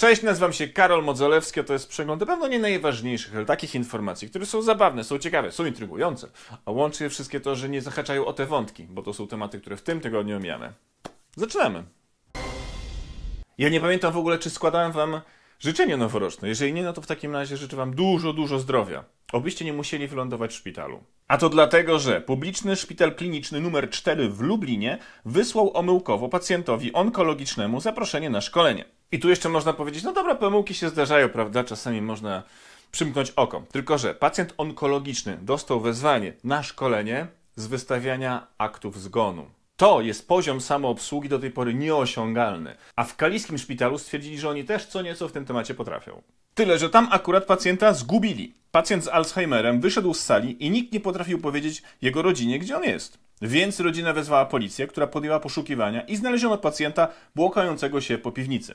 Cześć, nazywam się Karol Modzolewski, a to jest przegląd na pewno nie najważniejszych, ale takich informacji, które są zabawne, są ciekawe, są intrygujące, a łączy je wszystkie to, że nie zahaczają o te wątki, bo to są tematy, które w tym tygodniu omijamy. Zaczynamy! Ja nie pamiętam w ogóle, czy składałem wam Życzenie noworoczne. Jeżeli nie, no to w takim razie życzę Wam dużo, dużo zdrowia. Obyście nie musieli wylądować w szpitalu. A to dlatego, że publiczny szpital kliniczny nr 4 w Lublinie wysłał omyłkowo pacjentowi onkologicznemu zaproszenie na szkolenie. I tu jeszcze można powiedzieć, no dobra, pomyłki się zdarzają, prawda? Czasami można przymknąć oko. Tylko, że pacjent onkologiczny dostał wezwanie na szkolenie z wystawiania aktów zgonu. To jest poziom samoobsługi do tej pory nieosiągalny. A w kaliskim szpitalu stwierdzili, że oni też co nieco w tym temacie potrafią. Tyle, że tam akurat pacjenta zgubili. Pacjent z Alzheimerem wyszedł z sali i nikt nie potrafił powiedzieć jego rodzinie, gdzie on jest. Więc rodzina wezwała policję, która podjęła poszukiwania i znaleziono pacjenta błąkającego się po piwnicy.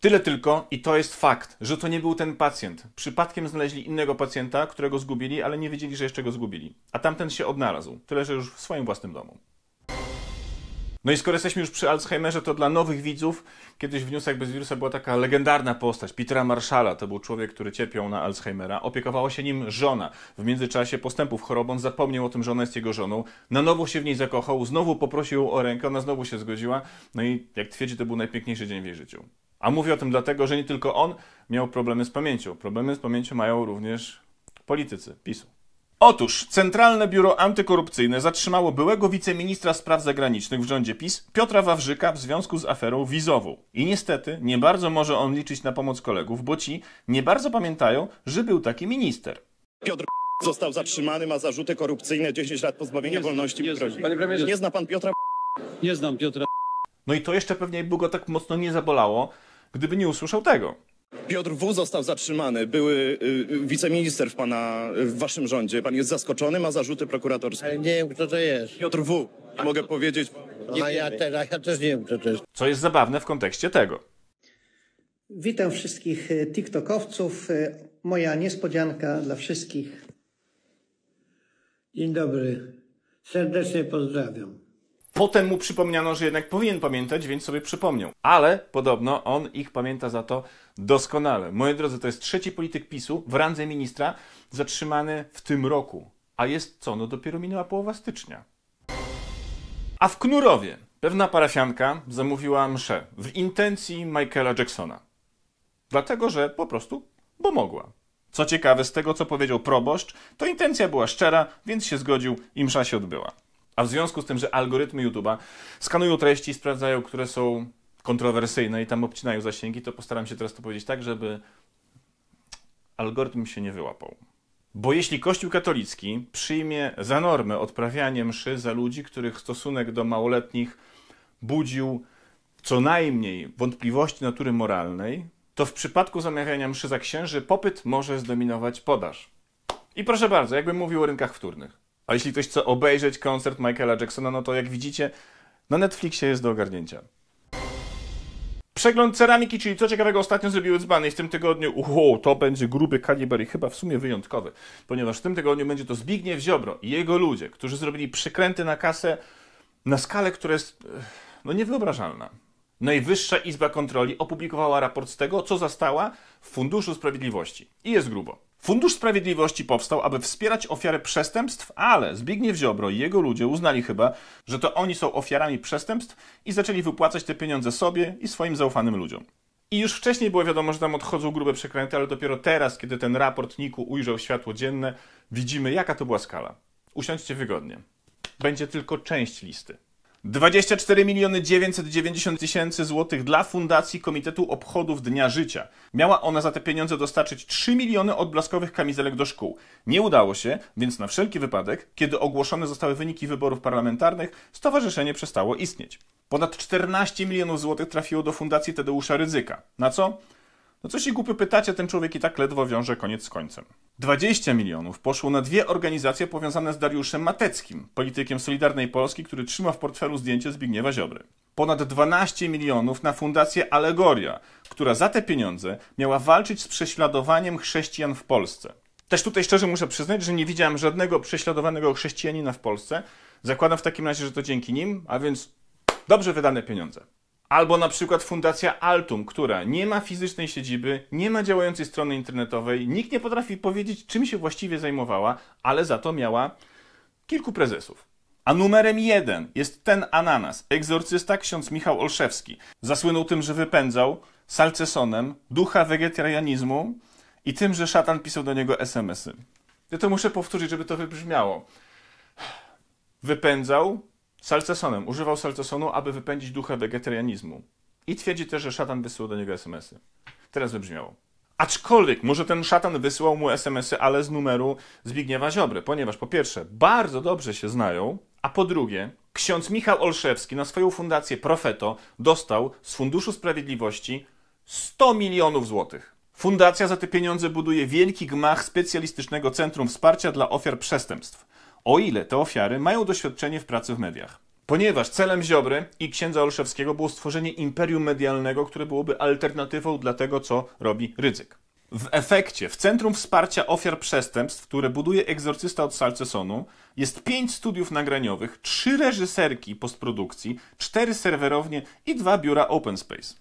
Tyle tylko, i to jest fakt, że to nie był ten pacjent. Przypadkiem znaleźli innego pacjenta, którego zgubili, ale nie wiedzieli, że jeszcze go zgubili. A tamten się odnalazł, tyle że już w swoim własnym domu. No i skoro jesteśmy już przy Alzheimerze, to dla nowych widzów kiedyś w bez wirusa była taka legendarna postać Petera Marszala. To był człowiek, który cierpiał na Alzheimera. Opiekowała się nim żona. W międzyczasie postępów chorobą zapomniał o tym, że ona jest jego żoną. Na nowo się w niej zakochał, znowu poprosił o rękę, ona znowu się zgodziła. No i jak twierdzi, to był najpiękniejszy dzień w jej życiu. A mówię o tym dlatego, że nie tylko on miał problemy z pamięcią. Problemy z pamięcią mają również politycy PiSu. Otóż Centralne Biuro Antykorupcyjne zatrzymało byłego wiceministra spraw zagranicznych w rządzie PiS Piotra Wawrzyka w związku z aferą wizową. I niestety nie bardzo może on liczyć na pomoc kolegów, bo ci nie bardzo pamiętają, że był taki minister. Piotr został zatrzymany, ma zarzuty korupcyjne, 10 lat pozbawienia nie wolności. Nie, Panie premierze, nie zna pan Piotra? Nie znam Piotra. No i to jeszcze pewnie by go tak mocno nie zabolało, gdyby nie usłyszał tego. Piotr W. został zatrzymany, były y, y, wiceminister w pana, y, w waszym rządzie. Pan jest zaskoczony, ma zarzuty prokuratorskie. Ale nie wiem, kto to jest. Piotr W. mogę powiedzieć... Nie no, A ja, teraz ja też nie wiem, kto to jest. Co jest zabawne w kontekście tego. Witam wszystkich TikTokowców. Moja niespodzianka dla wszystkich. Dzień dobry. Serdecznie pozdrawiam. Potem mu przypomniano, że jednak powinien pamiętać, więc sobie przypomniał. Ale podobno on ich pamięta za to doskonale. Moi drodzy, to jest trzeci polityk PiSu w randze ministra zatrzymany w tym roku. A jest co? No dopiero minęła połowa stycznia. A w Knurowie pewna parafianka zamówiła mszę w intencji Michaela Jacksona. Dlatego, że po prostu, bo mogła. Co ciekawe, z tego co powiedział proboszcz, to intencja była szczera, więc się zgodził i msza się odbyła. A w związku z tym, że algorytmy YouTube'a skanują treści, sprawdzają, które są kontrowersyjne i tam obcinają zasięgi, to postaram się teraz to powiedzieć tak, żeby algorytm się nie wyłapał. Bo jeśli Kościół katolicki przyjmie za normę odprawianie mszy za ludzi, których stosunek do małoletnich budził co najmniej wątpliwości natury moralnej, to w przypadku zamawiania mszy za księży popyt może zdominować podaż. I proszę bardzo, jakbym mówił o rynkach wtórnych. A jeśli ktoś chce obejrzeć koncert Michaela Jacksona, no to jak widzicie, na Netflixie jest do ogarnięcia. Przegląd ceramiki, czyli co ciekawego ostatnio zrobiły dzbany i w tym tygodniu, uho, to będzie gruby kaliber i chyba w sumie wyjątkowy, ponieważ w tym tygodniu będzie to Zbigniew Ziobro i jego ludzie, którzy zrobili przekręty na kasę na skalę, która jest e, no niewyobrażalna. Najwyższa Izba Kontroli opublikowała raport z tego, co zastała w Funduszu Sprawiedliwości. I jest grubo. Fundusz Sprawiedliwości powstał, aby wspierać ofiary przestępstw, ale Zbigniew Ziobro i jego ludzie uznali chyba, że to oni są ofiarami przestępstw i zaczęli wypłacać te pieniądze sobie i swoim zaufanym ludziom. I już wcześniej było wiadomo, że tam odchodzą grube przekręty, ale dopiero teraz, kiedy ten raport Niku ujrzał światło dzienne, widzimy jaka to była skala. Usiądźcie wygodnie. Będzie tylko część listy. 24 miliony 990 tysięcy złotych dla Fundacji Komitetu Obchodów Dnia Życia. Miała ona za te pieniądze dostarczyć 3 miliony odblaskowych kamizelek do szkół. Nie udało się, więc na wszelki wypadek, kiedy ogłoszone zostały wyniki wyborów parlamentarnych, stowarzyszenie przestało istnieć. Ponad 14 milionów złotych trafiło do Fundacji Tadeusza Ryzyka. Na co? No co się głupio pytacie, ten człowiek i tak ledwo wiąże koniec z końcem. 20 milionów poszło na dwie organizacje powiązane z Dariuszem Mateckim, politykiem Solidarnej Polski, który trzyma w portfelu zdjęcie Zbigniewa Ziobry. Ponad 12 milionów na fundację Allegoria, która za te pieniądze miała walczyć z prześladowaniem chrześcijan w Polsce. Też tutaj szczerze muszę przyznać, że nie widziałem żadnego prześladowanego chrześcijanina w Polsce. Zakładam w takim razie, że to dzięki nim, a więc dobrze wydane pieniądze. Albo na przykład Fundacja Altum, która nie ma fizycznej siedziby, nie ma działającej strony internetowej, nikt nie potrafi powiedzieć, czym się właściwie zajmowała, ale za to miała kilku prezesów. A numerem jeden jest ten ananas, egzorcysta ksiądz Michał Olszewski. Zasłynął tym, że wypędzał salcesonem ducha wegetarianizmu i tym, że szatan pisał do niego SMS-y. Ja to muszę powtórzyć, żeby to wybrzmiało. Wypędzał Salcesonem. Używał salcesonu, aby wypędzić ducha wegetarianizmu. I twierdzi też, że szatan wysyłał do niego SMS-y. Teraz wybrzmiało. Aczkolwiek może ten szatan wysyłał mu SMS-y, ale z numeru Zbigniewa Ziobry, ponieważ po pierwsze bardzo dobrze się znają, a po drugie ksiądz Michał Olszewski na swoją fundację Profeto dostał z Funduszu Sprawiedliwości 100 milionów złotych. Fundacja za te pieniądze buduje wielki gmach specjalistycznego centrum wsparcia dla ofiar przestępstw o ile te ofiary mają doświadczenie w pracy w mediach. Ponieważ celem Ziobry i księdza Olszewskiego było stworzenie imperium medialnego, które byłoby alternatywą dla tego, co robi Rydzyk. W efekcie w Centrum Wsparcia Ofiar Przestępstw, które buduje egzorcysta od Salcesonu, jest pięć studiów nagraniowych, trzy reżyserki postprodukcji, cztery serwerownie i dwa biura open space.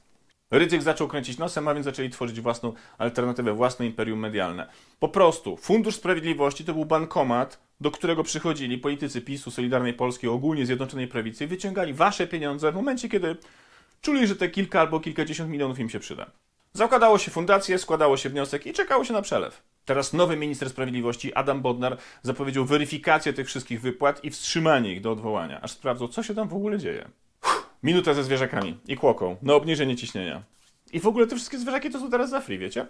Rydzyk zaczął kręcić nosem, a więc zaczęli tworzyć własną alternatywę, własne imperium medialne. Po prostu Fundusz Sprawiedliwości to był bankomat do którego przychodzili politycy PiSu, Solidarnej Polski, ogólnie Zjednoczonej Prawicy i wyciągali wasze pieniądze w momencie, kiedy czuli, że te kilka albo kilkadziesiąt milionów im się przyda. Zakładało się fundację, składało się wniosek i czekało się na przelew. Teraz nowy minister sprawiedliwości, Adam Bodnar, zapowiedział weryfikację tych wszystkich wypłat i wstrzymanie ich do odwołania, aż sprawdzą, co się tam w ogóle dzieje. minuta ze zwierzakami i kłoką na obniżenie ciśnienia. I w ogóle te wszystkie zwierzaki to są teraz za free, wiecie?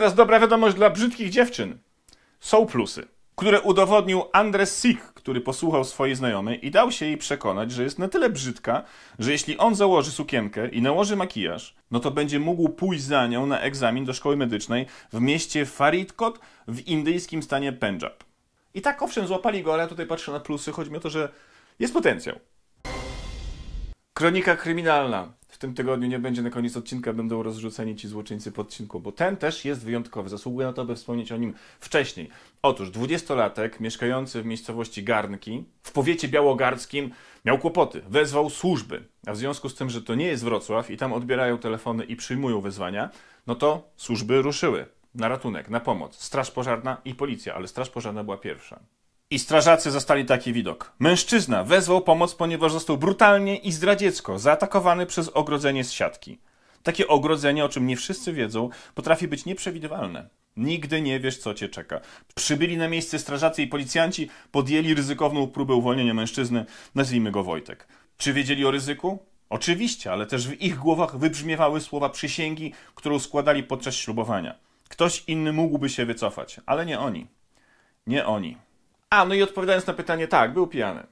teraz dobra wiadomość dla brzydkich dziewczyn. Są plusy, które udowodnił Andres Sik, który posłuchał swojej znajomej i dał się jej przekonać, że jest na tyle brzydka, że jeśli on założy sukienkę i nałoży makijaż, no to będzie mógł pójść za nią na egzamin do szkoły medycznej w mieście Faridkot w indyjskim stanie Pendżab. I tak owszem, złapali go, ale ja tutaj patrzę na plusy, chodzi mi o to, że jest potencjał. Kronika kryminalna w tym tygodniu nie będzie na koniec odcinka, będą rozrzuceni ci złoczyńcy po odcinku, bo ten też jest wyjątkowy. Zasługuje na to, by wspomnieć o nim wcześniej. Otóż dwudziestolatek mieszkający w miejscowości Garnki w powiecie białogardzkim miał kłopoty, wezwał służby. A w związku z tym, że to nie jest Wrocław i tam odbierają telefony i przyjmują wezwania, no to służby ruszyły na ratunek, na pomoc. Straż pożarna i policja, ale straż pożarna była pierwsza. I strażacy zostali taki widok. Mężczyzna wezwał pomoc, ponieważ został brutalnie i zdradziecko zaatakowany przez ogrodzenie z siatki. Takie ogrodzenie, o czym nie wszyscy wiedzą, potrafi być nieprzewidywalne. Nigdy nie wiesz, co cię czeka. Przybyli na miejsce strażacy i policjanci, podjęli ryzykowną próbę uwolnienia mężczyzny, nazwijmy go Wojtek. Czy wiedzieli o ryzyku? Oczywiście, ale też w ich głowach wybrzmiewały słowa przysięgi, którą składali podczas ślubowania. Ktoś inny mógłby się wycofać, ale nie oni. Nie oni. A, no i odpowiadając na pytanie, tak, był pijany.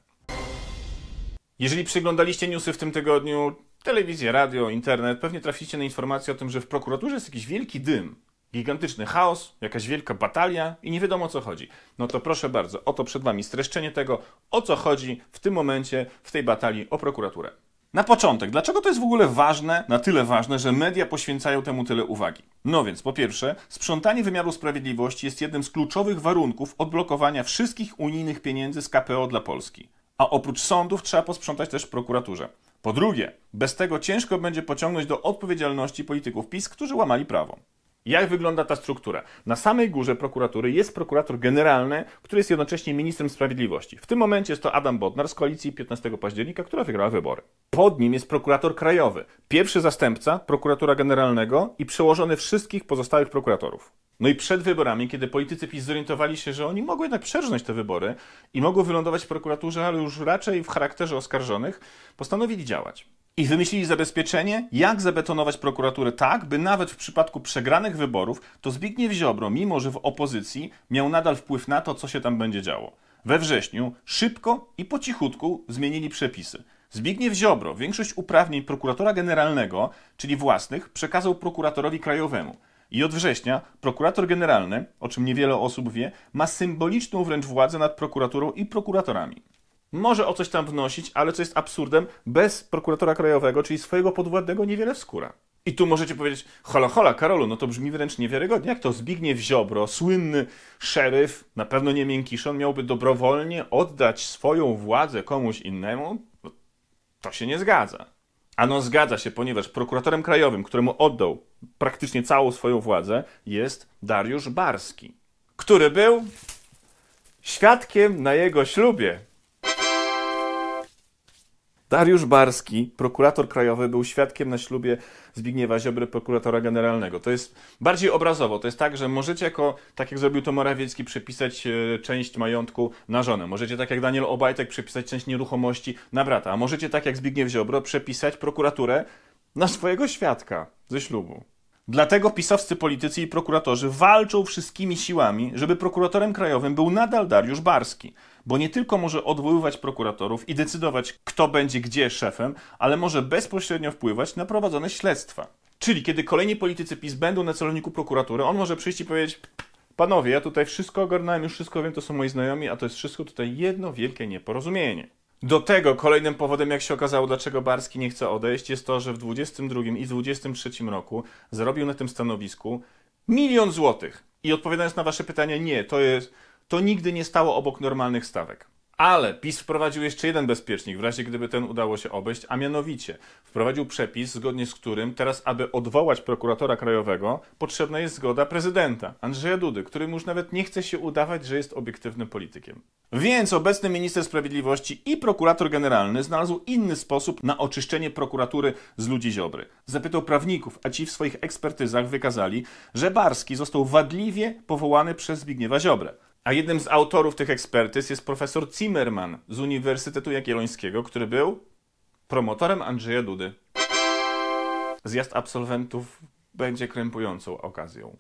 Jeżeli przeglądaliście newsy w tym tygodniu, telewizję, radio, internet, pewnie traficie na informację o tym, że w prokuraturze jest jakiś wielki dym, gigantyczny chaos, jakaś wielka batalia i nie wiadomo o co chodzi. No to proszę bardzo, oto przed Wami streszczenie tego, o co chodzi w tym momencie w tej batalii o prokuraturę. Na początek, dlaczego to jest w ogóle ważne, na tyle ważne, że media poświęcają temu tyle uwagi? No więc, po pierwsze, sprzątanie wymiaru sprawiedliwości jest jednym z kluczowych warunków odblokowania wszystkich unijnych pieniędzy z KPO dla Polski. A oprócz sądów trzeba posprzątać też prokuraturze. Po drugie, bez tego ciężko będzie pociągnąć do odpowiedzialności polityków PiS, którzy łamali prawo. Jak wygląda ta struktura? Na samej górze prokuratury jest prokurator generalny, który jest jednocześnie ministrem sprawiedliwości. W tym momencie jest to Adam Bodnar z koalicji 15 października, która wygrała wybory. Pod nim jest prokurator krajowy, pierwszy zastępca prokuratora generalnego i przełożony wszystkich pozostałych prokuratorów. No i przed wyborami, kiedy politycy PiS zorientowali się, że oni mogą jednak przerżnąć te wybory i mogą wylądować w prokuraturze, ale już raczej w charakterze oskarżonych, postanowili działać. I wymyślili zabezpieczenie, jak zabetonować prokuraturę tak, by nawet w przypadku przegranych wyborów to Zbigniew Ziobro, mimo że w opozycji, miał nadal wpływ na to, co się tam będzie działo. We wrześniu szybko i po cichutku zmienili przepisy. Zbigniew Ziobro większość uprawnień prokuratora generalnego, czyli własnych, przekazał prokuratorowi krajowemu. I od września prokurator generalny, o czym niewiele osób wie, ma symboliczną wręcz władzę nad prokuraturą i prokuratorami może o coś tam wnosić, ale co jest absurdem, bez prokuratora krajowego, czyli swojego podwładnego, niewiele skóra. I tu możecie powiedzieć, hola, hola, Karolu, no to brzmi wręcz niewiarygodnie. Jak to Zbigniew Ziobro, słynny szeryf, na pewno nie miękiszon, miałby dobrowolnie oddać swoją władzę komuś innemu? No, to się nie zgadza. Ano zgadza się, ponieważ prokuratorem krajowym, któremu oddał praktycznie całą swoją władzę, jest Dariusz Barski, który był świadkiem na jego ślubie. Dariusz Barski, prokurator krajowy, był świadkiem na ślubie Zbigniewa Ziobry, prokuratora generalnego. To jest bardziej obrazowo. To jest tak, że możecie jako, tak jak zrobił to Morawiecki, przepisać e, część majątku na żonę. Możecie tak jak Daniel Obajtek przepisać część nieruchomości na brata. A możecie tak jak Zbigniew Ziobro przepisać prokuraturę na swojego świadka ze ślubu. Dlatego pisowscy politycy i prokuratorzy walczą wszystkimi siłami, żeby prokuratorem krajowym był nadal Dariusz Barski bo nie tylko może odwoływać prokuratorów i decydować, kto będzie gdzie szefem, ale może bezpośrednio wpływać na prowadzone śledztwa. Czyli kiedy kolejni politycy PiS będą na celowniku prokuratury, on może przyjść i powiedzieć: Panowie, ja tutaj wszystko ogarnąłem, już wszystko wiem, to są moi znajomi, a to jest wszystko tutaj jedno wielkie nieporozumienie. Do tego kolejnym powodem, jak się okazało, dlaczego Barski nie chce odejść, jest to, że w 2022 i 2023 roku zarobił na tym stanowisku milion złotych. I odpowiadając na wasze pytanie, nie, to jest to nigdy nie stało obok normalnych stawek. Ale PiS wprowadził jeszcze jeden bezpiecznik, w razie gdyby ten udało się obejść, a mianowicie wprowadził przepis, zgodnie z którym teraz, aby odwołać prokuratora krajowego, potrzebna jest zgoda prezydenta Andrzeja Dudy, którym już nawet nie chce się udawać, że jest obiektywnym politykiem. Więc obecny minister sprawiedliwości i prokurator generalny znalazł inny sposób na oczyszczenie prokuratury z ludzi ziobry. Zapytał prawników, a ci w swoich ekspertyzach wykazali, że Barski został wadliwie powołany przez Zbigniewa Ziobrę. A jednym z autorów tych ekspertyz jest profesor Zimmerman z Uniwersytetu Jagiellońskiego, który był promotorem Andrzeja Dudy. Zjazd absolwentów będzie krępującą okazją.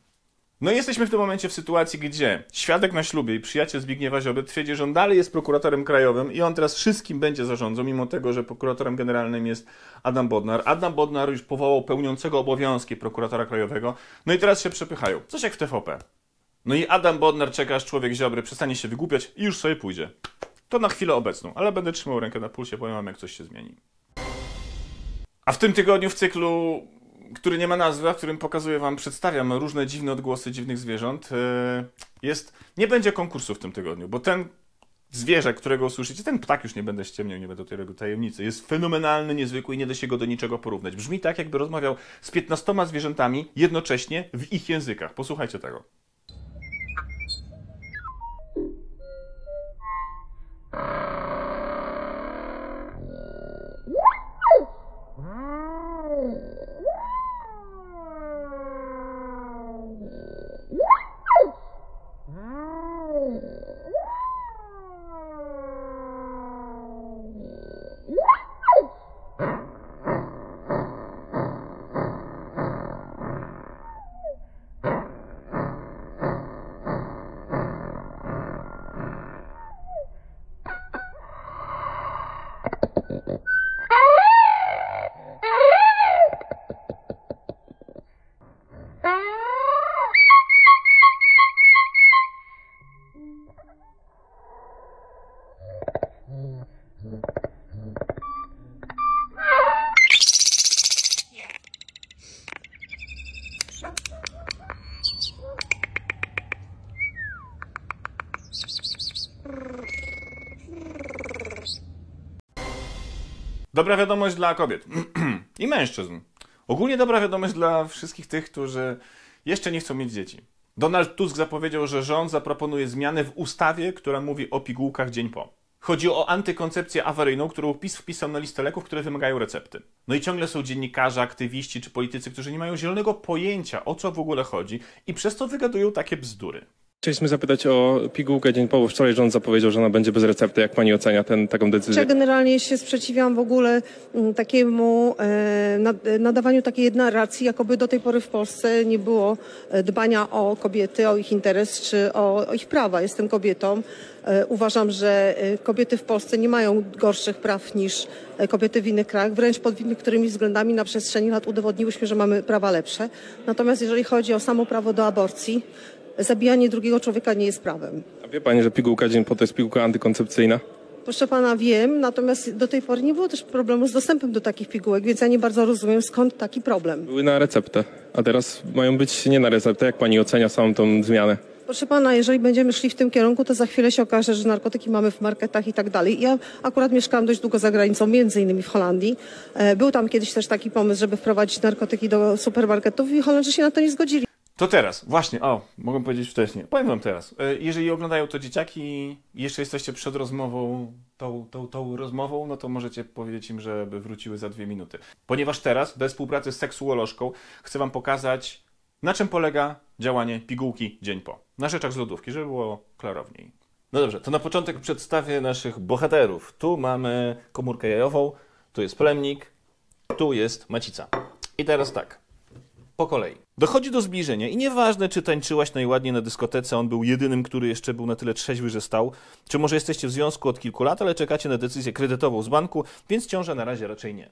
No i jesteśmy w tym momencie w sytuacji, gdzie świadek na ślubie i przyjaciel Zbigniewa Ziobry twierdzi, że on dalej jest prokuratorem krajowym i on teraz wszystkim będzie zarządzał, mimo tego, że prokuratorem generalnym jest Adam Bodnar. Adam Bodnar już powołał pełniącego obowiązki prokuratora krajowego, no i teraz się przepychają. Coś jak w TVP. No i Adam Bodnar czeka, aż człowiek ziobry przestanie się wygłupiać i już sobie pójdzie. To na chwilę obecną, ale będę trzymał rękę na pulsie, powiem wam, jak coś się zmieni. A w tym tygodniu w cyklu, który nie ma nazwy, a w którym pokazuję wam, przedstawiam różne dziwne odgłosy dziwnych zwierząt, e, jest, nie będzie konkursu w tym tygodniu, bo ten zwierzę, którego usłyszycie, ten ptak już nie będę ściemniał, nie będę tutaj robił tajemnicy, jest fenomenalny, niezwykły i nie da się go do niczego porównać. Brzmi tak, jakby rozmawiał z 15 zwierzętami jednocześnie w ich językach. Posłuchajcie tego. Thank you. Dobra wiadomość dla kobiet i mężczyzn. Ogólnie dobra wiadomość dla wszystkich tych, którzy jeszcze nie chcą mieć dzieci. Donald Tusk zapowiedział, że rząd zaproponuje zmiany w ustawie, która mówi o pigułkach dzień po. Chodzi o antykoncepcję awaryjną, którą PiS wpisał na listę leków, które wymagają recepty. No i ciągle są dziennikarze, aktywiści czy politycy, którzy nie mają zielonego pojęcia, o co w ogóle chodzi i przez to wygadują takie bzdury. Chcieliśmy zapytać o pigułkę dzień po, bo wczoraj rząd zapowiedział, że ona będzie bez recepty. Jak pani ocenia ten, taką decyzję? Znaczy, ja generalnie się sprzeciwiam w ogóle mm, takiemu e, nadawaniu takiej narracji, jakoby do tej pory w Polsce nie było e, dbania o kobiety, o ich interes czy o, o ich prawa. Jestem kobietą. E, uważam, że e, kobiety w Polsce nie mają gorszych praw niż kobiety w innych krajach. Wręcz pod niektórymi względami na przestrzeni lat udowodniłyśmy, że mamy prawa lepsze. Natomiast jeżeli chodzi o samo prawo do aborcji, zabijanie drugiego człowieka nie jest prawem. A wie pani, że pigułka dzień po to jest pigułka antykoncepcyjna? Proszę pana, wiem, natomiast do tej pory nie było też problemu z dostępem do takich pigułek, więc ja nie bardzo rozumiem, skąd taki problem. Były na receptę, a teraz mają być nie na receptę. Jak pani ocenia samą tą zmianę? Proszę pana, jeżeli będziemy szli w tym kierunku, to za chwilę się okaże, że narkotyki mamy w marketach i tak dalej. Ja akurat mieszkałam dość długo za granicą, między innymi w Holandii. E, był tam kiedyś też taki pomysł, żeby wprowadzić narkotyki do supermarketów i Holendrzy się na to nie zgodzili. To teraz, właśnie, o, mogłem powiedzieć wcześniej. Powiem wam teraz. E, jeżeli oglądają to dzieciaki i jeszcze jesteście przed rozmową, tą, tą, tą rozmową, no to możecie powiedzieć im, żeby wróciły za dwie minuty. Ponieważ teraz, bez współpracy z seksuolożką, chcę wam pokazać, na czym polega działanie pigułki dzień po. Na rzeczach z lodówki, żeby było klarowniej. No dobrze, to na początek przedstawię naszych bohaterów. Tu mamy komórkę jajową, tu jest plemnik, tu jest macica. I teraz tak, po kolei. Dochodzi do zbliżenia i nieważne, czy tańczyłaś najładniej na dyskotece, on był jedynym, który jeszcze był na tyle trzeźwy, że stał, czy może jesteście w związku od kilku lat, ale czekacie na decyzję kredytową z banku, więc ciąża na razie raczej nie.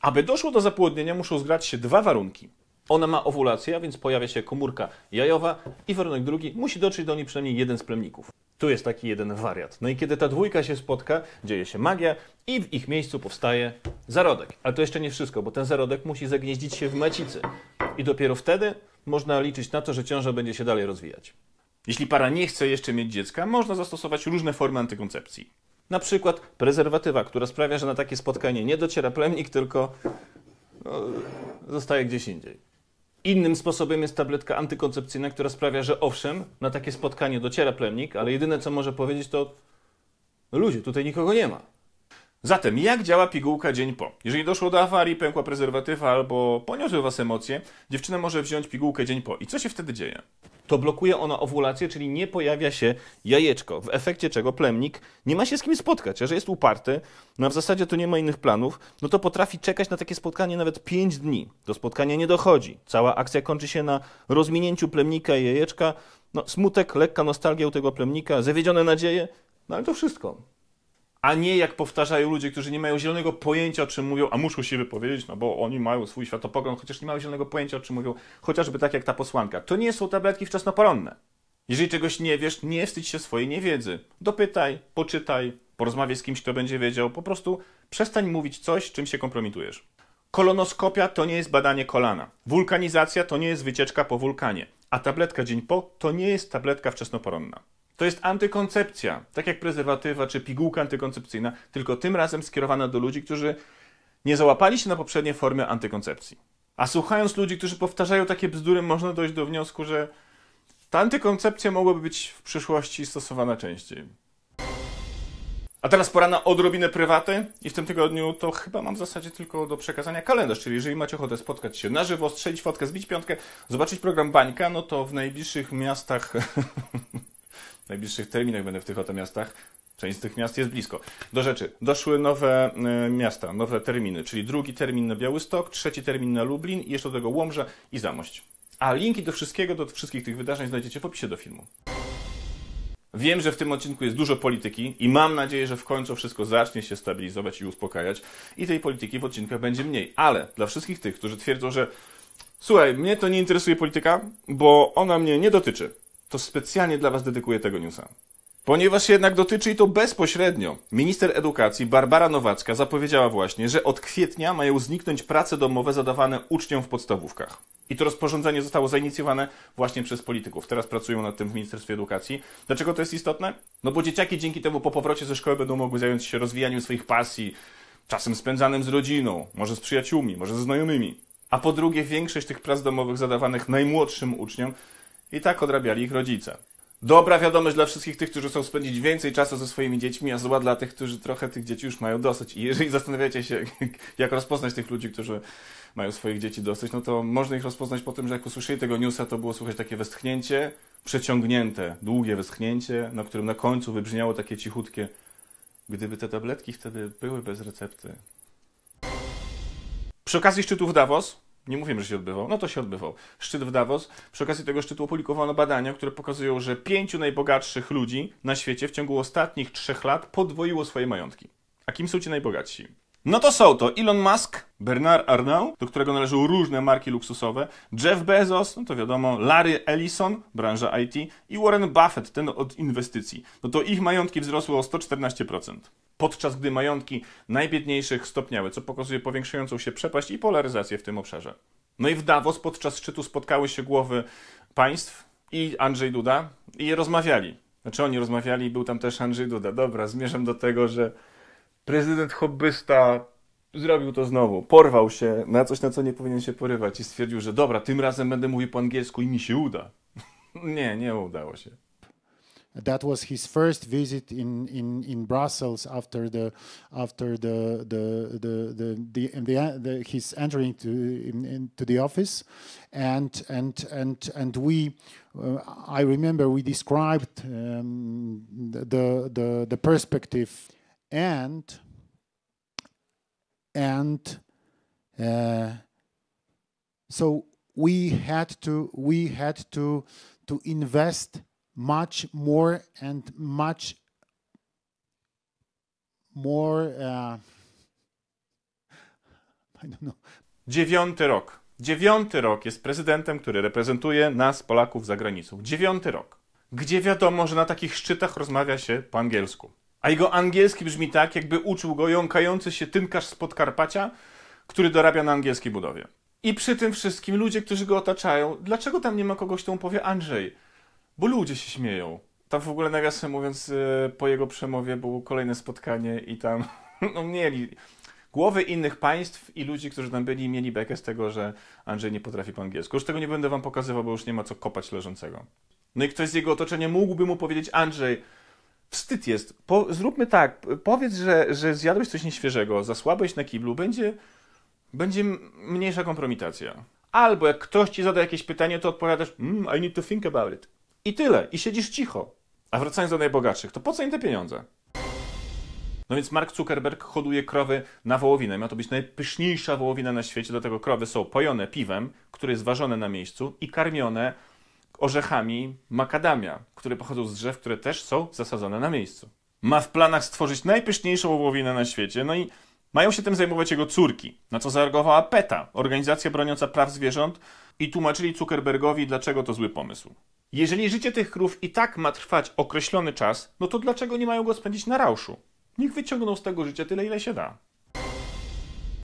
Aby doszło do zapłodnienia, muszą zgrać się dwa warunki. Ona ma owulację, a więc pojawia się komórka jajowa i warunek drugi, musi dotrzeć do niej przynajmniej jeden z plemników. Tu jest taki jeden wariat. No i kiedy ta dwójka się spotka, dzieje się magia i w ich miejscu powstaje zarodek. Ale to jeszcze nie wszystko, bo ten zarodek musi zagnieździć się w macicy. I dopiero wtedy można liczyć na to, że ciąża będzie się dalej rozwijać. Jeśli para nie chce jeszcze mieć dziecka, można zastosować różne formy antykoncepcji. Na przykład prezerwatywa, która sprawia, że na takie spotkanie nie dociera plemnik, tylko no, zostaje gdzieś indziej. Innym sposobem jest tabletka antykoncepcyjna, która sprawia, że owszem, na takie spotkanie dociera plemnik, ale jedyne co może powiedzieć to: no ludzie, tutaj nikogo nie ma. Zatem, jak działa pigułka dzień po? Jeżeli doszło do awarii, pękła prezerwatywa albo poniosły Was emocje, dziewczyna może wziąć pigułkę dzień po. I co się wtedy dzieje? To blokuje ona owulację, czyli nie pojawia się jajeczko, w efekcie czego plemnik nie ma się z kim spotkać. A że jest uparty, no w zasadzie to nie ma innych planów, no to potrafi czekać na takie spotkanie nawet 5 dni. Do spotkania nie dochodzi. Cała akcja kończy się na rozminięciu plemnika i jajeczka. No, smutek, lekka nostalgia u tego plemnika, zawiedzione nadzieje, no ale to wszystko a nie jak powtarzają ludzie, którzy nie mają zielonego pojęcia, o czym mówią, a muszą się wypowiedzieć, no bo oni mają swój światopogląd, chociaż nie mają zielonego pojęcia, o czym mówią, chociażby tak jak ta posłanka. To nie są tabletki wczesnoporonne. Jeżeli czegoś nie wiesz, nie wstydź się swojej niewiedzy. Dopytaj, poczytaj, porozmawiaj z kimś, kto będzie wiedział. Po prostu przestań mówić coś, czym się kompromitujesz. Kolonoskopia to nie jest badanie kolana. Wulkanizacja to nie jest wycieczka po wulkanie. A tabletka dzień po to nie jest tabletka wczesnoporonna. To jest antykoncepcja, tak jak prezerwatywa czy pigułka antykoncepcyjna, tylko tym razem skierowana do ludzi, którzy nie załapali się na poprzednie formy antykoncepcji. A słuchając ludzi, którzy powtarzają takie bzdury, można dojść do wniosku, że ta antykoncepcja mogłaby być w przyszłości stosowana częściej. A teraz pora na odrobinę prywaty i w tym tygodniu to chyba mam w zasadzie tylko do przekazania kalendarz, czyli jeżeli macie ochotę spotkać się na żywo, strzelić fotkę, zbić piątkę, zobaczyć program Bańka, no to w najbliższych miastach w najbliższych terminach będę w tych oto miastach. Część z tych miast jest blisko. Do rzeczy. Doszły nowe y, miasta, nowe terminy, czyli drugi termin na Białystok, trzeci termin na Lublin i jeszcze do tego Łomża i Zamość. A linki do wszystkiego, do wszystkich tych wydarzeń znajdziecie w opisie do filmu. Wiem, że w tym odcinku jest dużo polityki i mam nadzieję, że w końcu wszystko zacznie się stabilizować i uspokajać i tej polityki w odcinkach będzie mniej. Ale dla wszystkich tych, którzy twierdzą, że słuchaj, mnie to nie interesuje polityka, bo ona mnie nie dotyczy, to specjalnie dla Was dedykuję tego newsa. Ponieważ jednak dotyczy i to bezpośrednio. Minister edukacji Barbara Nowacka zapowiedziała właśnie, że od kwietnia mają zniknąć prace domowe zadawane uczniom w podstawówkach. I to rozporządzenie zostało zainicjowane właśnie przez polityków. Teraz pracują nad tym w Ministerstwie Edukacji. Dlaczego to jest istotne? No bo dzieciaki dzięki temu po powrocie ze szkoły będą mogły zająć się rozwijaniem swoich pasji, czasem spędzanym z rodziną, może z przyjaciółmi, może ze znajomymi. A po drugie, większość tych prac domowych zadawanych najmłodszym uczniom i tak odrabiali ich rodzice. Dobra wiadomość dla wszystkich tych, którzy chcą spędzić więcej czasu ze swoimi dziećmi, a zła dla tych, którzy trochę tych dzieci już mają dosyć. I jeżeli zastanawiacie się, jak rozpoznać tych ludzi, którzy mają swoich dzieci dosyć, no to można ich rozpoznać po tym, że jak usłyszeli tego newsa, to było słychać takie westchnięcie, przeciągnięte, długie westchnięcie, na którym na końcu wybrzmiało takie cichutkie Gdyby te tabletki wtedy były bez recepty. Przy okazji szczytów Davos nie mówimy, że się odbywał, no to się odbywał. Szczyt w Davos. Przy okazji tego szczytu opublikowano badania, które pokazują, że pięciu najbogatszych ludzi na świecie w ciągu ostatnich trzech lat podwoiło swoje majątki. A kim są ci najbogatsi? No to są to Elon Musk, Bernard Arnault, do którego należą różne marki luksusowe, Jeff Bezos, no to wiadomo, Larry Ellison, branża IT i Warren Buffett, ten od inwestycji. No to ich majątki wzrosły o 114%. Podczas gdy majątki najbiedniejszych stopniały, co pokazuje powiększającą się przepaść i polaryzację w tym obszarze. No i w Davos podczas szczytu spotkały się głowy państw i Andrzej Duda i rozmawiali. Znaczy oni rozmawiali, był tam też Andrzej Duda. Dobra, zmierzam do tego, że prezydent hobbysta zrobił to znowu. Porwał się na coś, na co nie powinien się porywać i stwierdził, że dobra, tym razem będę mówił po angielsku i mi się uda. nie, nie udało się. That was his first visit in, in, in Brussels after the after the the the, the, the, the, the his entering to in, into the office, and and and and we, uh, I remember we described um, the the the perspective and and uh, so we had to we had to to invest much more and much more uh, I don't know. Dziewiąty rok. Dziewiąty rok jest prezydentem, który reprezentuje nas, Polaków, za granicą. Dziewiąty rok. Gdzie wiadomo, że na takich szczytach rozmawia się po angielsku. A jego angielski brzmi tak, jakby uczył go jąkający się tynkarz z Podkarpacia, który dorabia na angielskiej budowie. I przy tym wszystkim ludzie, którzy go otaczają, dlaczego tam nie ma kogoś, kto mu powie Andrzej? Bo ludzie się śmieją. Tam w ogóle, nawiasem mówiąc, y, po jego przemowie było kolejne spotkanie i tam no, mieli głowy innych państw i ludzi, którzy tam byli, mieli bekę z tego, że Andrzej nie potrafi po angielsku. Już tego nie będę wam pokazywał, bo już nie ma co kopać leżącego. No i ktoś z jego otoczenia mógłby mu powiedzieć Andrzej, wstyd jest. Po, zróbmy tak, powiedz, że, że zjadłeś coś nieświeżego, zasłabłeś na kiblu, będzie, będzie mniejsza kompromitacja. Albo jak ktoś ci zada jakieś pytanie, to odpowiadasz, mm, I need to think about it. I tyle, i siedzisz cicho. A wracając do najbogatszych, to po co im te pieniądze? No więc Mark Zuckerberg hoduje krowy na wołowinę. Ma to być najpyszniejsza wołowina na świecie, dlatego krowy są pojone piwem, które jest ważone na miejscu i karmione orzechami makadamia, które pochodzą z drzew, które też są zasadzone na miejscu. Ma w planach stworzyć najpyszniejszą ołowinę na świecie, no i mają się tym zajmować jego córki, na co zareagowała PETA, organizacja broniąca praw zwierząt, i tłumaczyli Zuckerbergowi, dlaczego to zły pomysł. Jeżeli życie tych krów i tak ma trwać określony czas, no to dlaczego nie mają go spędzić na rauszu? Niech wyciągną z tego życia tyle, ile się da.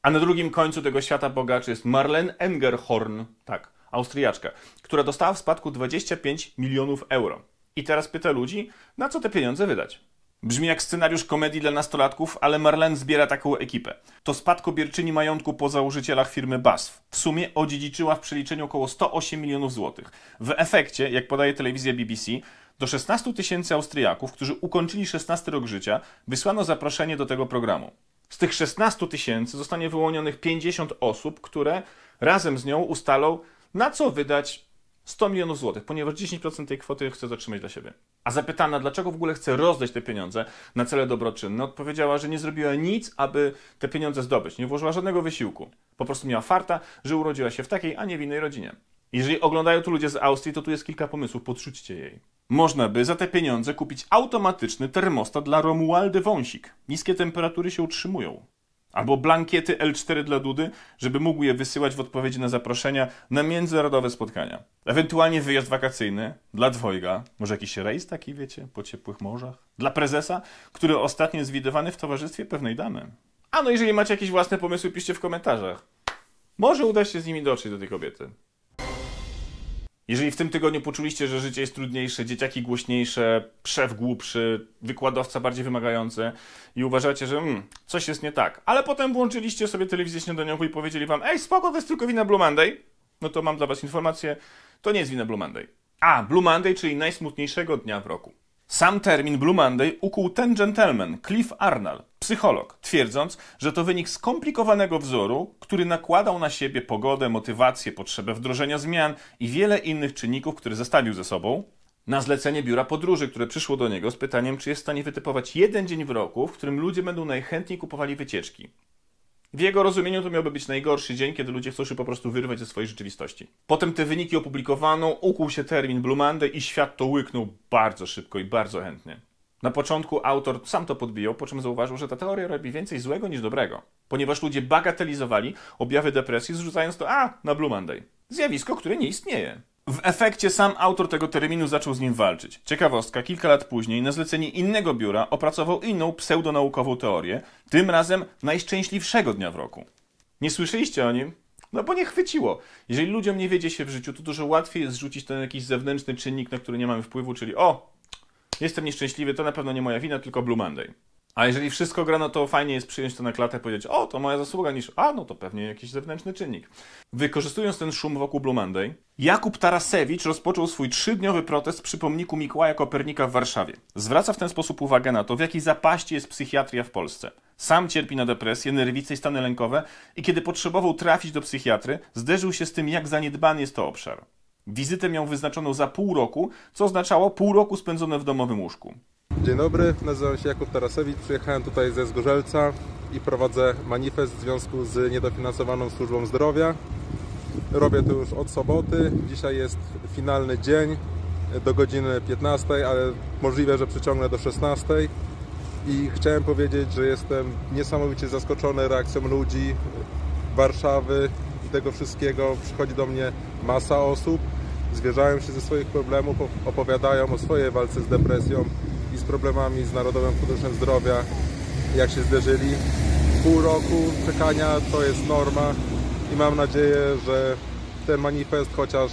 A na drugim końcu tego świata bogaczy jest Marlene Engerhorn, tak, Austriaczka, która dostała w spadku 25 milionów euro. I teraz pyta ludzi, na co te pieniądze wydać. Brzmi jak scenariusz komedii dla nastolatków, ale Marlene zbiera taką ekipę. To spadkobierczyni majątku po założycielach firmy BASF. W sumie odziedziczyła w przeliczeniu około 108 milionów złotych. W efekcie, jak podaje telewizja BBC, do 16 tysięcy Austriaków, którzy ukończyli 16 rok życia, wysłano zaproszenie do tego programu. Z tych 16 tysięcy zostanie wyłonionych 50 osób, które razem z nią ustalą, na co wydać 100 milionów złotych, ponieważ 10% tej kwoty chce zatrzymać dla siebie. A zapytana, dlaczego w ogóle chce rozdać te pieniądze na cele dobroczynne, odpowiedziała, że nie zrobiła nic, aby te pieniądze zdobyć. Nie włożyła żadnego wysiłku. Po prostu miała farta, że urodziła się w takiej, a nie w innej rodzinie. Jeżeli oglądają tu ludzie z Austrii, to tu jest kilka pomysłów, podrzućcie jej. Można by za te pieniądze kupić automatyczny termostat dla Romualdy Wąsik. Niskie temperatury się utrzymują. Albo blankiety L4 dla Dudy, żeby mógł je wysyłać w odpowiedzi na zaproszenia na międzynarodowe spotkania. Ewentualnie wyjazd wakacyjny dla dwojga, może jakiś rejs taki, wiecie, po ciepłych morzach. Dla prezesa, który ostatnio jest widywany w towarzystwie pewnej damy. A no jeżeli macie jakieś własne pomysły, piszcie w komentarzach. Może uda się z nimi dotrzeć do tej kobiety. Jeżeli w tym tygodniu poczuliście, że życie jest trudniejsze, dzieciaki głośniejsze, szef głupszy, wykładowca bardziej wymagający i uważacie, że mm, coś jest nie tak, ale potem włączyliście sobie telewizję śniadaniową i powiedzieli wam, ej spoko, to jest tylko wina Blue Monday, no to mam dla was informację, to nie jest wina Blue Monday. A, Blue Monday, czyli najsmutniejszego dnia w roku. Sam termin Blue Monday ukuł ten gentleman, Cliff Arnall, psycholog, twierdząc, że to wynik skomplikowanego wzoru, który nakładał na siebie pogodę, motywację, potrzebę wdrożenia zmian i wiele innych czynników, które zostawił ze sobą, na zlecenie biura podróży, które przyszło do niego z pytaniem, czy jest w stanie wytypować jeden dzień w roku, w którym ludzie będą najchętniej kupowali wycieczki. W jego rozumieniu to miałby być najgorszy dzień, kiedy ludzie chcą się po prostu wyrwać ze swojej rzeczywistości. Potem te wyniki opublikowano, ukłuł się termin Blumandę i świat to łyknął bardzo szybko i bardzo chętnie. Na początku autor sam to podbijał, po czym zauważył, że ta teoria robi więcej złego niż dobrego, ponieważ ludzie bagatelizowali objawy depresji, zrzucając to a na Blue Monday. Zjawisko, które nie istnieje. W efekcie sam autor tego terminu zaczął z nim walczyć. Ciekawostka, kilka lat później na zlecenie innego biura opracował inną pseudonaukową teorię, tym razem najszczęśliwszego dnia w roku. Nie słyszeliście o nim? No bo nie chwyciło. Jeżeli ludziom nie wiedzie się w życiu, to dużo łatwiej jest zrzucić ten jakiś zewnętrzny czynnik, na który nie mamy wpływu, czyli o, jestem nieszczęśliwy, to na pewno nie moja wina, tylko Blue Monday. A jeżeli wszystko gra, no to fajnie jest przyjąć to na klatę i powiedzieć, o, to moja zasługa, niż, a, no to pewnie jakiś zewnętrzny czynnik. Wykorzystując ten szum wokół Blue Monday, Jakub Tarasewicz rozpoczął swój trzydniowy protest przy pomniku Mikołaja Kopernika w Warszawie. Zwraca w ten sposób uwagę na to, w jakiej zapaści jest psychiatria w Polsce. Sam cierpi na depresję, nerwice i stany lękowe i kiedy potrzebował trafić do psychiatry, zderzył się z tym, jak zaniedbany jest to obszar. Wizytę miał wyznaczoną za pół roku, co oznaczało pół roku spędzone w domowym łóżku. Dzień dobry, nazywam się Jakub Tarasewicz, przyjechałem tutaj ze Zgorzelca i prowadzę manifest w związku z niedofinansowaną służbą zdrowia. Robię to już od soboty, dzisiaj jest finalny dzień do godziny 15, ale możliwe, że przyciągnę do 16. I chciałem powiedzieć, że jestem niesamowicie zaskoczony reakcją ludzi Warszawy i tego wszystkiego. Przychodzi do mnie masa osób, zwierzają się ze swoich problemów, opowiadają o swojej walce z depresją i z problemami z Narodowym Funduszem Zdrowia, jak się zderzyli. Pół roku czekania to jest norma i mam nadzieję, że ten manifest chociaż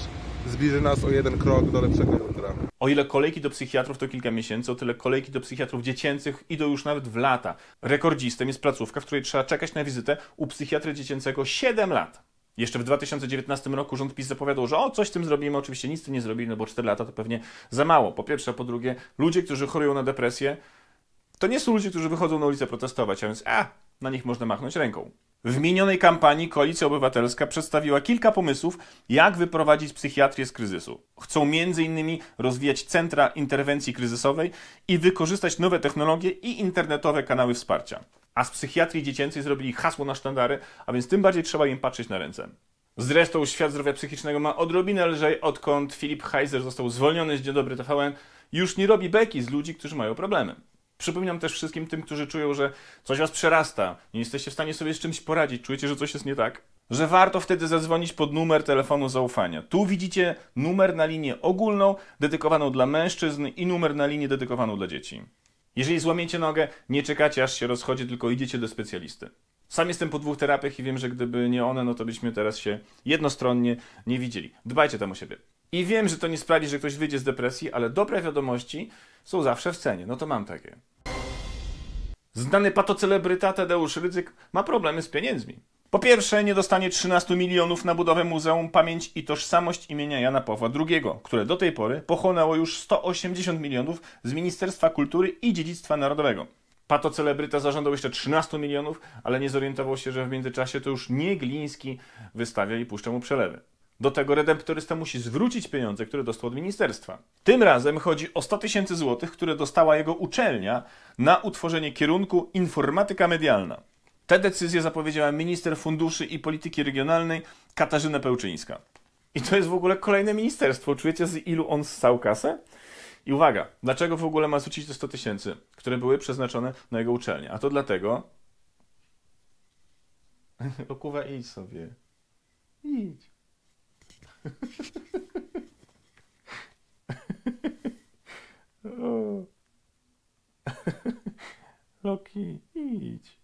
zbliży nas o jeden krok do lepszego jutra. O ile kolejki do psychiatrów to kilka miesięcy, o tyle kolejki do psychiatrów dziecięcych idą już nawet w lata. Rekordzistem jest placówka, w której trzeba czekać na wizytę u psychiatry dziecięcego 7 lat. Jeszcze w 2019 roku rząd PiS zapowiadał, że o, coś z tym zrobimy, oczywiście nic z tym nie zrobili, no bo 4 lata to pewnie za mało. Po pierwsze, a po drugie, ludzie, którzy chorują na depresję, to nie są ludzie, którzy wychodzą na ulicę protestować, a więc a, na nich można machnąć ręką. W minionej kampanii Koalicja Obywatelska przedstawiła kilka pomysłów, jak wyprowadzić psychiatrię z kryzysu. Chcą m.in. rozwijać centra interwencji kryzysowej i wykorzystać nowe technologie i internetowe kanały wsparcia a z psychiatrii dziecięcej zrobili hasło na sztandary, a więc tym bardziej trzeba im patrzeć na ręce. Zresztą świat zdrowia psychicznego ma odrobinę lżej, odkąd Filip Heiser został zwolniony z Dzień Dobry TVN, już nie robi beki z ludzi, którzy mają problemy. Przypominam też wszystkim tym, którzy czują, że coś was przerasta, nie jesteście w stanie sobie z czymś poradzić, czujecie, że coś jest nie tak, że warto wtedy zadzwonić pod numer telefonu zaufania. Tu widzicie numer na linię ogólną, dedykowaną dla mężczyzn i numer na linię dedykowaną dla dzieci. Jeżeli złamiecie nogę, nie czekacie aż się rozchodzi, tylko idziecie do specjalisty. Sam jestem po dwóch terapiach i wiem, że gdyby nie one, no to byśmy teraz się jednostronnie nie widzieli. Dbajcie tam o siebie. I wiem, że to nie sprawi, że ktoś wyjdzie z depresji, ale dobre wiadomości są zawsze w cenie. No to mam takie. Znany patocelebryta Tadeusz Rydzyk ma problemy z pieniędzmi. Po pierwsze, nie dostanie 13 milionów na budowę Muzeum Pamięć i Tożsamość imienia Jana Pawła II, które do tej pory pochłonęło już 180 milionów z Ministerstwa Kultury i Dziedzictwa Narodowego. Pato celebryta zażądał jeszcze 13 milionów, ale nie zorientował się, że w międzyczasie to już nie Gliński wystawia i puszcza mu przelewy. Do tego redemptorysta musi zwrócić pieniądze, które dostał od ministerstwa. Tym razem chodzi o 100 tysięcy złotych, które dostała jego uczelnia na utworzenie kierunku informatyka medialna. Te decyzje zapowiedziała minister funduszy i polityki regionalnej Katarzyna Pełczyńska. I to jest w ogóle kolejne ministerstwo. Czujecie, z ilu on ssał kasę? I uwaga, dlaczego w ogóle ma zwrócić te 100 tysięcy, które były przeznaczone na jego uczelnię? A to dlatego... O no idź sobie. Idź. Loki, idź.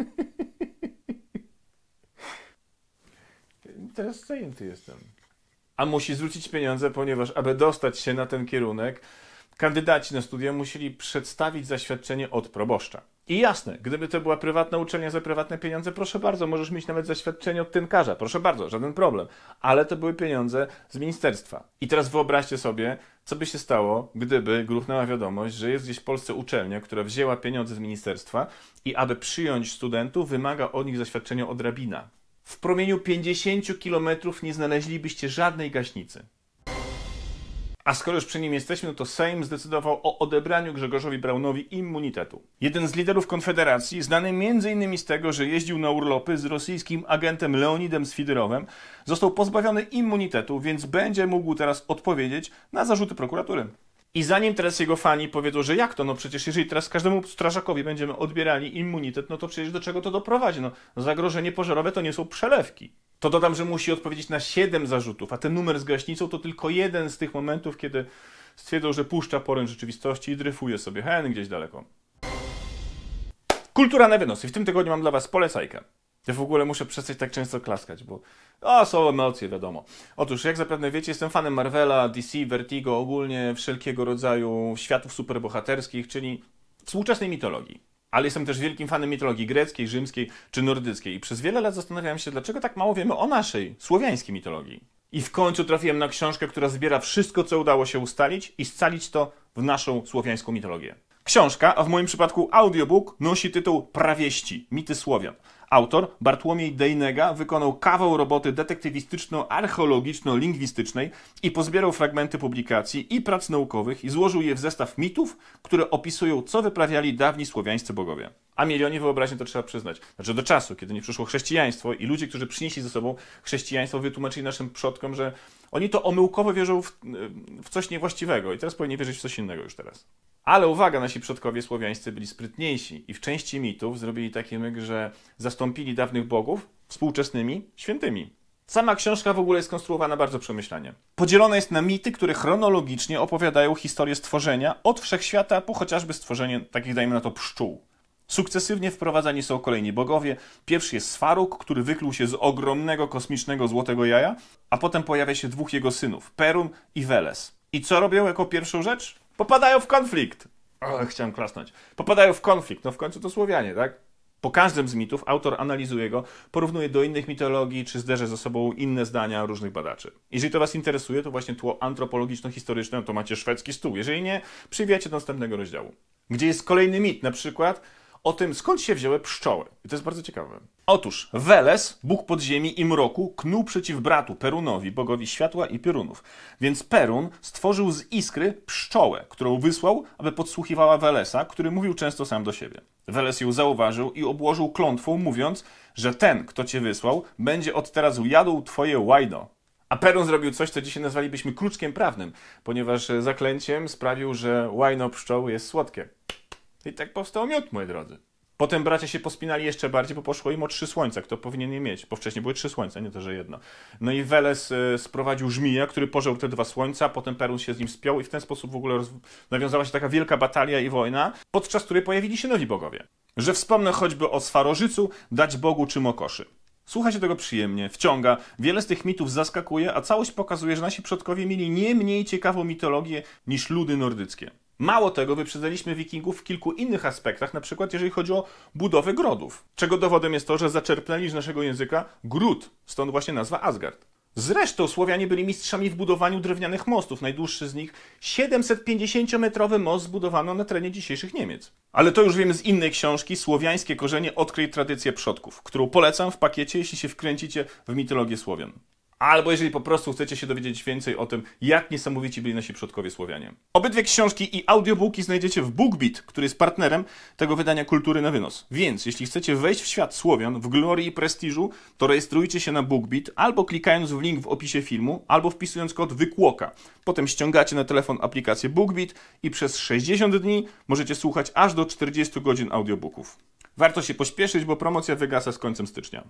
Teraz zajęty jestem. A musi zwrócić pieniądze, ponieważ aby dostać się na ten kierunek, Kandydaci na studia musieli przedstawić zaświadczenie od proboszcza. I jasne, gdyby to była prywatna uczelnia za prywatne pieniądze, proszę bardzo, możesz mieć nawet zaświadczenie od tynkarza, proszę bardzo, żaden problem. Ale to były pieniądze z ministerstwa. I teraz wyobraźcie sobie, co by się stało, gdyby gruchnęła wiadomość, że jest gdzieś w Polsce uczelnia, która wzięła pieniądze z ministerstwa i aby przyjąć studentów, wymaga od nich zaświadczenia od rabina. W promieniu 50 kilometrów nie znaleźlibyście żadnej gaśnicy. A skoro już przy nim jesteśmy, no to Sejm zdecydował o odebraniu Grzegorzowi Braunowi immunitetu. Jeden z liderów Konfederacji, znany m.in. z tego, że jeździł na urlopy z rosyjskim agentem Leonidem Sfidorowem, został pozbawiony immunitetu, więc będzie mógł teraz odpowiedzieć na zarzuty prokuratury. I zanim teraz jego fani powiedzą, że jak to, no przecież jeżeli teraz każdemu strażakowi będziemy odbierali immunitet, no to przecież do czego to doprowadzi? No, zagrożenie pożarowe to nie są przelewki to dodam, że musi odpowiedzieć na 7 zarzutów, a ten numer z gaśnicą to tylko jeden z tych momentów, kiedy stwierdzał, że puszcza porę rzeczywistości i dryfuje sobie hen gdzieś daleko. Kultura na wynos. I w tym tygodniu mam dla Was polecajkę. Ja w ogóle muszę przestać tak często klaskać, bo o, są emocje, wiadomo. Otóż, jak zapewne wiecie, jestem fanem Marvela, DC, Vertigo, ogólnie wszelkiego rodzaju światów superbohaterskich, czyli współczesnej mitologii ale jestem też wielkim fanem mitologii greckiej, rzymskiej czy nordyckiej. I przez wiele lat zastanawiałem się, dlaczego tak mało wiemy o naszej słowiańskiej mitologii. I w końcu trafiłem na książkę, która zbiera wszystko, co udało się ustalić i scalić to w naszą słowiańską mitologię. Książka, a w moim przypadku audiobook, nosi tytuł Prawieści, mity Słowian. Autor Bartłomiej Dejnega wykonał kawał roboty detektywistyczno-archeologiczno-lingwistycznej i pozbierał fragmenty publikacji i prac naukowych i złożył je w zestaw mitów, które opisują, co wyprawiali dawni słowiańscy bogowie. A milionie wyobraźni to trzeba przyznać. Znaczy do czasu, kiedy nie przyszło chrześcijaństwo i ludzie, którzy przynieśli ze sobą chrześcijaństwo, wytłumaczyli naszym przodkom, że oni to omyłkowo wierzą w, w coś niewłaściwego i teraz powinni wierzyć w coś innego już teraz. Ale uwaga, nasi przodkowie słowiańscy byli sprytniejsi i w części mitów zrobili taki myk, że zastąpili dawnych bogów współczesnymi świętymi. Sama książka w ogóle jest skonstruowana bardzo przemyślanie. Podzielona jest na mity, które chronologicznie opowiadają historię stworzenia od wszechświata po chociażby stworzenie takich, dajmy na to, pszczół. Sukcesywnie wprowadzani są kolejni bogowie. Pierwszy jest Sfaruk, który wykluł się z ogromnego kosmicznego złotego jaja, a potem pojawia się dwóch jego synów, Perun i Weles. I co robią jako pierwszą rzecz? popadają w konflikt. O, chciałem klasnąć. Popadają w konflikt, no w końcu to Słowianie, tak? Po każdym z mitów autor analizuje go, porównuje do innych mitologii, czy zderza ze sobą inne zdania różnych badaczy. Jeżeli to Was interesuje, to właśnie tło antropologiczno-historyczne, to macie szwedzki stół. Jeżeli nie, przywijacie do następnego rozdziału, gdzie jest kolejny mit, na przykład o tym, skąd się wzięły pszczoły. I to jest bardzo ciekawe. Otóż Weles, bóg podziemi i mroku, knuł przeciw bratu Perunowi, bogowi światła i piorunów. Więc Perun stworzył z iskry pszczołę, którą wysłał, aby podsłuchiwała Welesa, który mówił często sam do siebie. Weles ją zauważył i obłożył klątwą, mówiąc, że ten, kto cię wysłał, będzie od teraz jadł twoje łajno. A Perun zrobił coś, co dzisiaj nazwalibyśmy kluczkiem prawnym, ponieważ zaklęciem sprawił, że łajno pszczoły jest słodkie. I tak powstał miód, moi drodzy. Potem bracia się pospinali jeszcze bardziej, bo poszło im o trzy słońca, kto powinien je mieć, bo wcześniej były trzy słońca, nie to, że jedno. No i Weles e, sprowadził żmija, który pożeł te dwa słońca, potem Perun się z nim spiął i w ten sposób w ogóle roz... nawiązała się taka wielka batalia i wojna, podczas której pojawili się nowi bogowie. Że wspomnę choćby o Swarożycu, dać Bogu czy Mokoszy. Słucha się tego przyjemnie, wciąga, wiele z tych mitów zaskakuje, a całość pokazuje, że nasi przodkowie mieli nie mniej ciekawą mitologię niż ludy nordyckie. Mało tego, wyprzedzaliśmy Wikingów w kilku innych aspektach, na przykład jeżeli chodzi o budowę grodów, czego dowodem jest to, że zaczerpnęli z naszego języka gród, stąd właśnie nazwa Asgard. Zresztą Słowianie byli mistrzami w budowaniu drewnianych mostów. Najdłuższy z nich 750-metrowy most zbudowano na terenie dzisiejszych Niemiec. Ale to już wiemy z innej książki Słowiańskie korzenie odkryj tradycję przodków, którą polecam w pakiecie, jeśli się wkręcicie w mitologię Słowian albo jeżeli po prostu chcecie się dowiedzieć więcej o tym, jak niesamowici byli nasi przodkowie Słowianie. Obydwie książki i audiobooki znajdziecie w BookBeat, który jest partnerem tego wydania Kultury na Wynos. Więc jeśli chcecie wejść w świat Słowian w glorii i prestiżu, to rejestrujcie się na BookBeat albo klikając w link w opisie filmu, albo wpisując kod wykłoka. Potem ściągacie na telefon aplikację BookBeat i przez 60 dni możecie słuchać aż do 40 godzin audiobooków. Warto się pośpieszyć, bo promocja wygasa z końcem stycznia.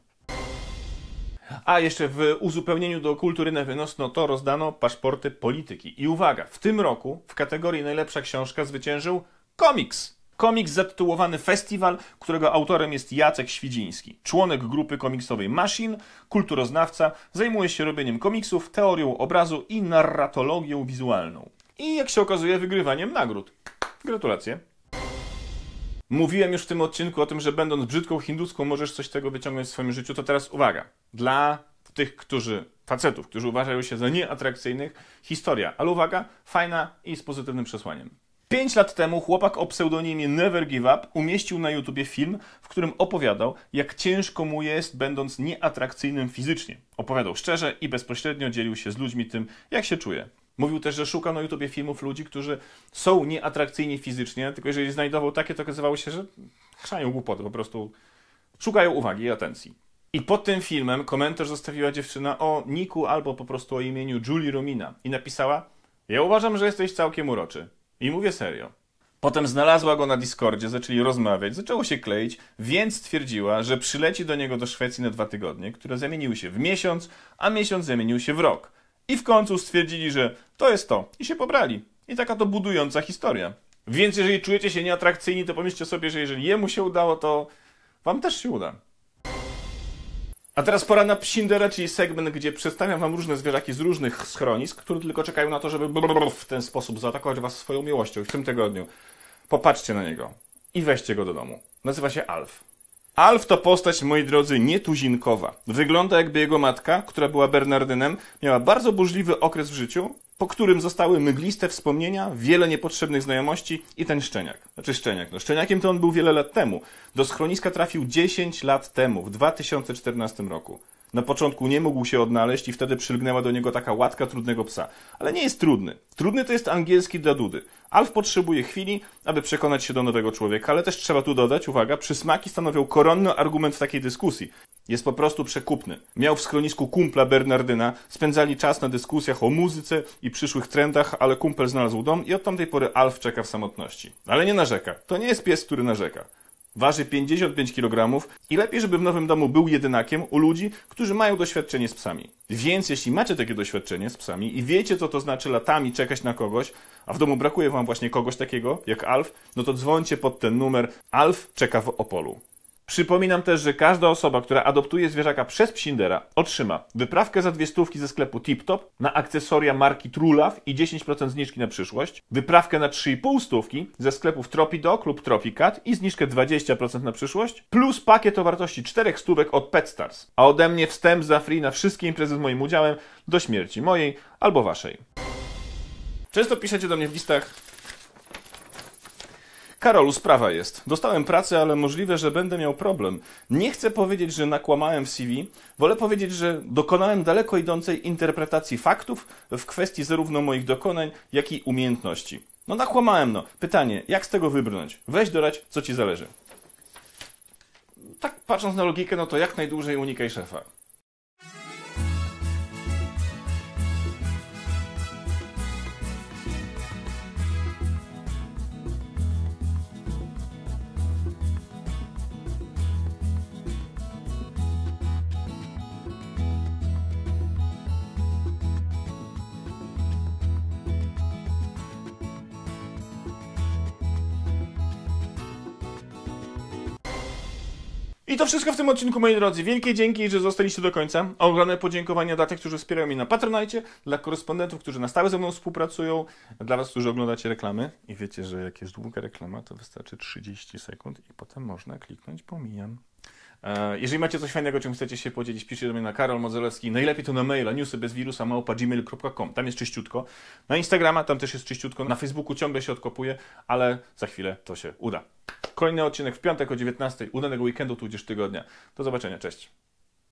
A jeszcze w uzupełnieniu do kultury na wynos, no to rozdano paszporty polityki. I uwaga, w tym roku w kategorii najlepsza książka zwyciężył komiks. Komiks zatytułowany Festiwal, którego autorem jest Jacek Świdziński, członek grupy komiksowej Machine, kulturoznawca, zajmuje się robieniem komiksów, teorią obrazu i narratologią wizualną. I jak się okazuje, wygrywaniem nagród. Gratulacje. Mówiłem już w tym odcinku o tym, że będąc brzydką hinduską możesz coś z tego wyciągnąć w swoim życiu, to teraz uwaga. Dla tych, którzy, facetów, którzy uważają się za nieatrakcyjnych, historia. Ale uwaga, fajna i z pozytywnym przesłaniem. Pięć lat temu chłopak o pseudonimie Never Give Up umieścił na YouTubie film, w którym opowiadał, jak ciężko mu jest, będąc nieatrakcyjnym fizycznie. Opowiadał szczerze i bezpośrednio dzielił się z ludźmi tym, jak się czuje. Mówił też, że szuka na YouTubie filmów ludzi, którzy są nieatrakcyjni fizycznie, tylko jeżeli znajdował takie, to okazywało się, że krzają głupoty, po prostu szukają uwagi i atencji. I pod tym filmem komentarz zostawiła dziewczyna o niku albo po prostu o imieniu Julie Romina i napisała Ja uważam, że jesteś całkiem uroczy. I mówię serio. Potem znalazła go na Discordzie, zaczęli rozmawiać, zaczęło się kleić, więc stwierdziła, że przyleci do niego do Szwecji na dwa tygodnie, które zamieniły się w miesiąc, a miesiąc zamienił się w rok. I w końcu stwierdzili, że to jest to. I się pobrali. I taka to budująca historia. Więc jeżeli czujecie się nieatrakcyjni, to pomyślcie sobie, że jeżeli jemu się udało, to wam też się uda. A teraz pora na psindera, czyli segment, gdzie przedstawiam wam różne zwierzaki z różnych schronisk, które tylko czekają na to, żeby w ten sposób zaatakować was swoją miłością w tym tygodniu. Popatrzcie na niego i weźcie go do domu. Nazywa się Alf. Alf to postać, moi drodzy, nietuzinkowa. Wygląda jakby jego matka, która była Bernardynem, miała bardzo burzliwy okres w życiu, po którym zostały mgliste wspomnienia, wiele niepotrzebnych znajomości i ten szczeniak. Znaczy szczeniak. No, szczeniakiem to on był wiele lat temu. Do schroniska trafił 10 lat temu, w 2014 roku. Na początku nie mógł się odnaleźć i wtedy przylgnęła do niego taka łatka trudnego psa. Ale nie jest trudny. Trudny to jest angielski dla dudy. Alf potrzebuje chwili, aby przekonać się do nowego człowieka, ale też trzeba tu dodać, uwaga, przysmaki stanowią koronny argument w takiej dyskusji. Jest po prostu przekupny. Miał w schronisku kumpla Bernardyna, spędzali czas na dyskusjach o muzyce i przyszłych trendach, ale kumpel znalazł dom i od tamtej pory Alf czeka w samotności. Ale nie narzeka. To nie jest pies, który narzeka waży 55 kg i lepiej, żeby w nowym domu był jedynakiem u ludzi, którzy mają doświadczenie z psami. Więc jeśli macie takie doświadczenie z psami i wiecie, co to znaczy latami czekać na kogoś, a w domu brakuje wam właśnie kogoś takiego jak Alf, no to dzwońcie pod ten numer Alf czeka w Opolu. Przypominam też, że każda osoba, która adoptuje zwierzaka przez Psindera, otrzyma wyprawkę za dwie stówki ze sklepu Tiptop na akcesoria marki Trulaw i 10% zniżki na przyszłość, wyprawkę na 3,5 stówki ze sklepów Tropidoc lub Tropicat i zniżkę 20% na przyszłość, plus pakiet o wartości 4 stówek od PetStars. A ode mnie wstęp za free na wszystkie imprezy z moim udziałem do śmierci mojej albo waszej. Często piszecie do mnie w listach Karolu, sprawa jest. Dostałem pracę, ale możliwe, że będę miał problem. Nie chcę powiedzieć, że nakłamałem w CV. Wolę powiedzieć, że dokonałem daleko idącej interpretacji faktów w kwestii zarówno moich dokonań, jak i umiejętności. No nakłamałem, no. Pytanie, jak z tego wybrnąć? Weź dorać, co ci zależy. Tak patrząc na logikę, no to jak najdłużej unikaj szefa. to wszystko w tym odcinku, moi drodzy. Wielkie dzięki, że zostaliście do końca. Ogromne podziękowania dla tych, którzy wspierają mnie na Patronite, dla korespondentów, którzy na stałe ze mną współpracują, dla was, którzy oglądacie reklamy. I wiecie, że jak jest długa reklama, to wystarczy 30 sekund i potem można kliknąć pomijam. E, jeżeli macie coś fajnego, czym chcecie się podzielić, piszcie do mnie na Karol Modzelewski. Najlepiej to na maila newsy bez wirusa gmail.com. Tam jest czyściutko. Na Instagrama tam też jest czyściutko. Na Facebooku ciągle się odkopuje, ale za chwilę to się uda. Kolejny odcinek w piątek o 19. Udanego weekendu tudzież tygodnia. Do zobaczenia. Cześć.